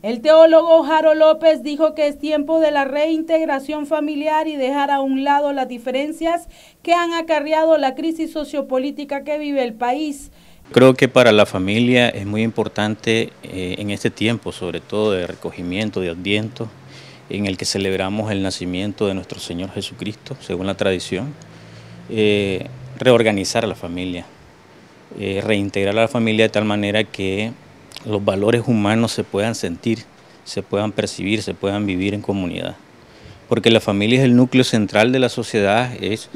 El teólogo Jaro López dijo que es tiempo de la reintegración familiar y dejar a un lado las diferencias que han acarreado la crisis sociopolítica que vive el país. Creo que para la familia es muy importante eh, en este tiempo, sobre todo de recogimiento, de adviento, en el que celebramos el nacimiento de nuestro Señor Jesucristo, según la tradición, eh, reorganizar a la familia, eh, reintegrar a la familia de tal manera que los valores humanos se puedan sentir, se puedan percibir, se puedan vivir en comunidad. Porque la familia es el núcleo central de la sociedad, es,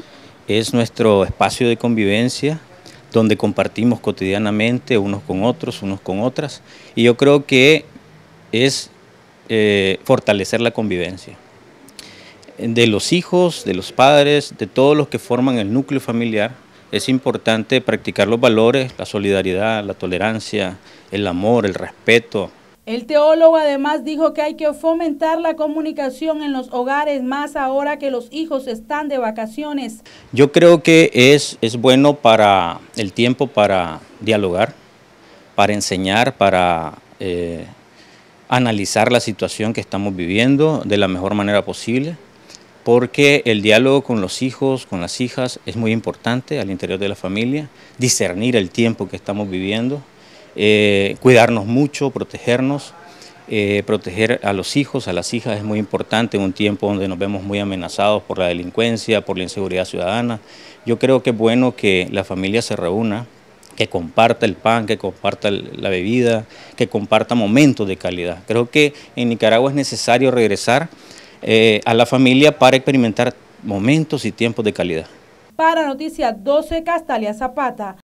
nuestro espacio de convivencia, donde compartimos cotidianamente unos con otros, unos con otras. Y yo creo que es eh, fortalecer la convivencia de los hijos, de los padres, de todos los que forman el núcleo familiar, es importante practicar los valores, la solidaridad, la tolerancia, el amor, el respeto. El teólogo además dijo que hay que fomentar la comunicación en los hogares, más ahora que los hijos están de vacaciones. Yo creo que es, es bueno para el tiempo para dialogar, para enseñar, para eh, analizar la situación que estamos viviendo de la mejor manera posible porque el diálogo con los hijos, con las hijas, es muy importante al interior de la familia, discernir el tiempo que estamos viviendo, eh, cuidarnos mucho, protegernos, eh, proteger a los hijos, a las hijas es muy importante en un tiempo donde nos vemos muy amenazados por la delincuencia, por la inseguridad ciudadana. Yo creo que es bueno que la familia se reúna, que comparta el pan, que comparta la bebida, que comparta momentos de calidad. Creo que en Nicaragua es necesario regresar eh, a la familia para experimentar momentos y tiempos de calidad. Para Noticias 12, Castalia Zapata.